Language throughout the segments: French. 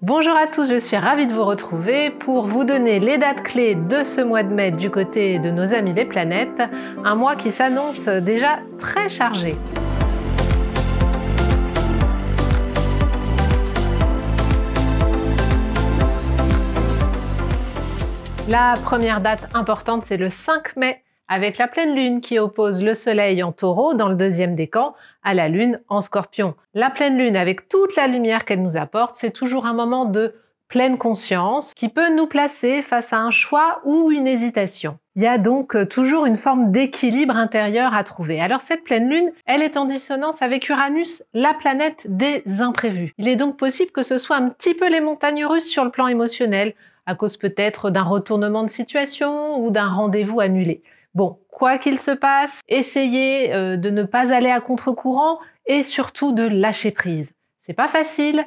Bonjour à tous, je suis ravie de vous retrouver pour vous donner les dates clés de ce mois de mai du côté de nos amis les planètes, un mois qui s'annonce déjà très chargé. La première date importante, c'est le 5 mai avec la pleine lune qui oppose le soleil en taureau dans le deuxième décan à la lune en scorpion. La pleine lune, avec toute la lumière qu'elle nous apporte, c'est toujours un moment de pleine conscience qui peut nous placer face à un choix ou une hésitation. Il y a donc euh, toujours une forme d'équilibre intérieur à trouver. Alors cette pleine lune, elle est en dissonance avec Uranus, la planète des imprévus. Il est donc possible que ce soit un petit peu les montagnes russes sur le plan émotionnel, à cause peut-être d'un retournement de situation ou d'un rendez-vous annulé. Bon, quoi qu'il se passe, essayez euh, de ne pas aller à contre-courant et surtout de lâcher prise. C'est pas facile,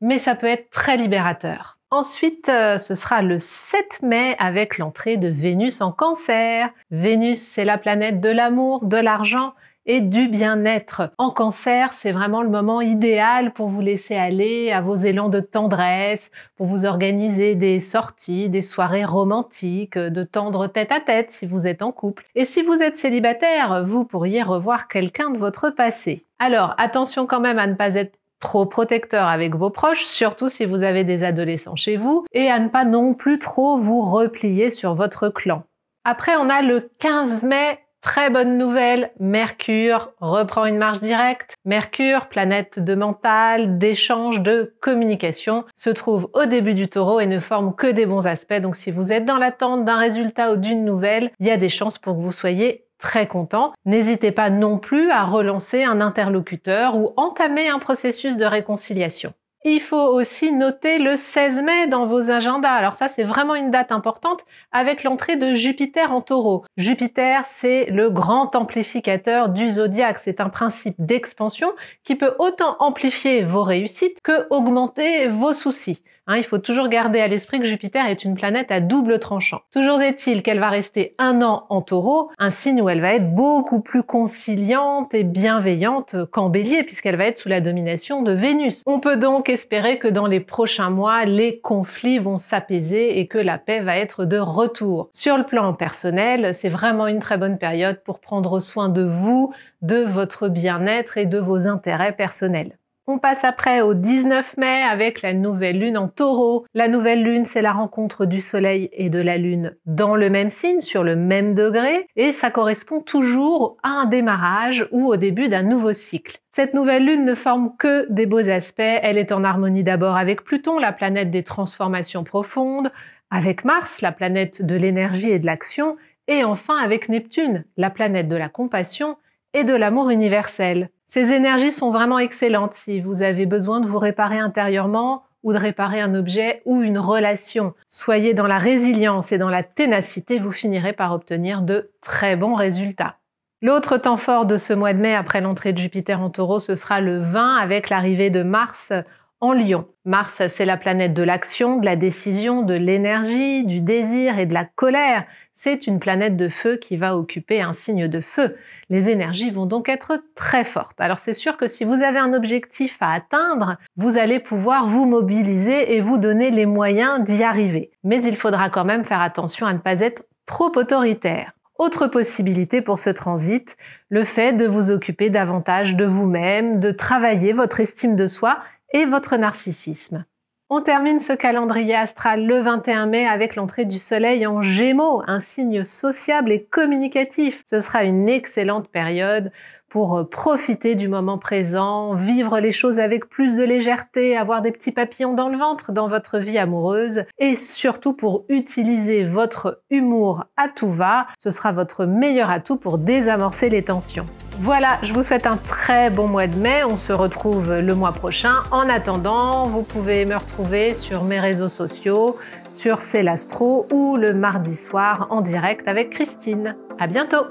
mais ça peut être très libérateur. Ensuite, euh, ce sera le 7 mai avec l'entrée de Vénus en cancer. Vénus, c'est la planète de l'amour, de l'argent du bien-être. En cancer, c'est vraiment le moment idéal pour vous laisser aller à vos élans de tendresse, pour vous organiser des sorties, des soirées romantiques, euh, de tendre tête à tête si vous êtes en couple. Et si vous êtes célibataire, vous pourriez revoir quelqu'un de votre passé. Alors, attention quand même à ne pas être trop protecteur avec vos proches, surtout si vous avez des adolescents chez vous, et à ne pas non plus trop vous replier sur votre clan. Après, on a le 15 mai Très bonne nouvelle, Mercure reprend une marche directe. Mercure, planète de mental, d'échange, de communication, se trouve au début du taureau et ne forme que des bons aspects. Donc si vous êtes dans l'attente d'un résultat ou d'une nouvelle, il y a des chances pour que vous soyez très content. N'hésitez pas non plus à relancer un interlocuteur ou entamer un processus de réconciliation. Il faut aussi noter le 16 mai dans vos agendas. Alors ça, c'est vraiment une date importante avec l'entrée de Jupiter en taureau. Jupiter, c'est le grand amplificateur du zodiaque. C'est un principe d'expansion qui peut autant amplifier vos réussites que augmenter vos soucis. Hein, il faut toujours garder à l'esprit que Jupiter est une planète à double tranchant. Toujours est-il qu'elle va rester un an en taureau, un signe où elle va être beaucoup plus conciliante et bienveillante qu'en bélier, puisqu'elle va être sous la domination de Vénus. On peut donc espérer que dans les prochains mois, les conflits vont s'apaiser et que la paix va être de retour. Sur le plan personnel, c'est vraiment une très bonne période pour prendre soin de vous, de votre bien-être et de vos intérêts personnels. On passe après au 19 mai avec la nouvelle lune en taureau. La nouvelle lune, c'est la rencontre du soleil et de la lune dans le même signe, sur le même degré, et ça correspond toujours à un démarrage ou au début d'un nouveau cycle. Cette nouvelle lune ne forme que des beaux aspects, elle est en harmonie d'abord avec Pluton, la planète des transformations profondes, avec Mars, la planète de l'énergie et de l'action, et enfin avec Neptune, la planète de la compassion et de l'amour universel. Ces énergies sont vraiment excellentes si vous avez besoin de vous réparer intérieurement ou de réparer un objet ou une relation. Soyez dans la résilience et dans la ténacité, vous finirez par obtenir de très bons résultats. L'autre temps fort de ce mois de mai après l'entrée de Jupiter en taureau, ce sera le 20 avec l'arrivée de Mars en Lion. Mars, c'est la planète de l'action, de la décision, de l'énergie, du désir et de la colère. C'est une planète de feu qui va occuper un signe de feu. Les énergies vont donc être très fortes. Alors c'est sûr que si vous avez un objectif à atteindre, vous allez pouvoir vous mobiliser et vous donner les moyens d'y arriver. Mais il faudra quand même faire attention à ne pas être trop autoritaire. Autre possibilité pour ce transit, le fait de vous occuper davantage de vous-même, de travailler votre estime de soi et votre narcissisme. On termine ce calendrier astral le 21 mai avec l'entrée du Soleil en Gémeaux, un signe sociable et communicatif. Ce sera une excellente période pour euh, profiter du moment présent, vivre les choses avec plus de légèreté, avoir des petits papillons dans le ventre dans votre vie amoureuse et surtout pour utiliser votre humour à tout va. Ce sera votre meilleur atout pour désamorcer les tensions. Voilà, je vous souhaite un très bon mois de mai. On se retrouve le mois prochain. En attendant, vous pouvez me retrouver sur mes réseaux sociaux, sur C'est l'Astro ou le mardi soir en direct avec Christine. À bientôt!